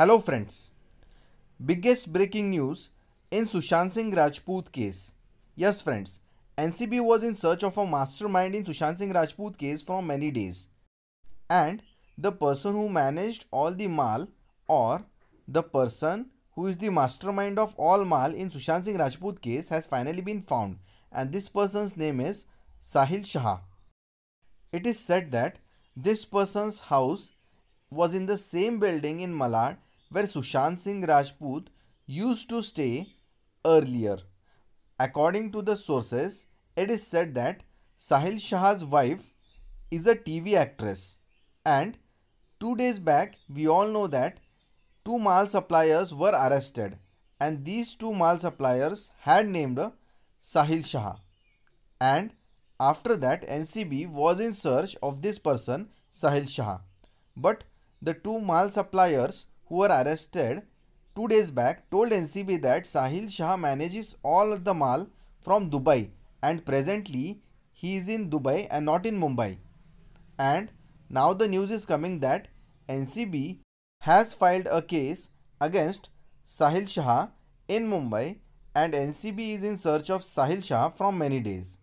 Hello friends. Biggest breaking news in Sushant Singh Rajput case. Yes friends, NCB was in search of a mastermind in Sushant Singh Rajput case for many days. And the person who managed all the mal or the person who is the mastermind of all mal in Sushant Singh Rajput case has finally been found and this person's name is Sahil Shah. It is said that this person's house was in the same building in Malad where Sushant Singh Rajput used to stay earlier. According to the sources, it is said that Sahil Shah's wife is a TV actress and two days back we all know that two mall suppliers were arrested and these two mall suppliers had named Sahil Shah and after that NCB was in search of this person Sahil Shah but the two mall suppliers who were arrested two days back told NCB that Sahil Shah manages all the mall from Dubai and presently he is in Dubai and not in Mumbai. And now the news is coming that NCB has filed a case against Sahil Shah in Mumbai and NCB is in search of Sahil Shah from many days.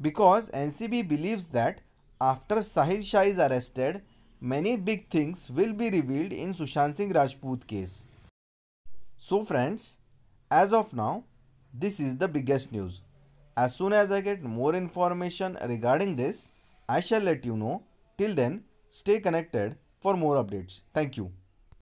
Because NCB believes that after Sahil Shah is arrested, many big things will be revealed in Sushant Singh Rajput case. So friends, as of now, this is the biggest news. As soon as I get more information regarding this, I shall let you know. Till then, stay connected for more updates. Thank you.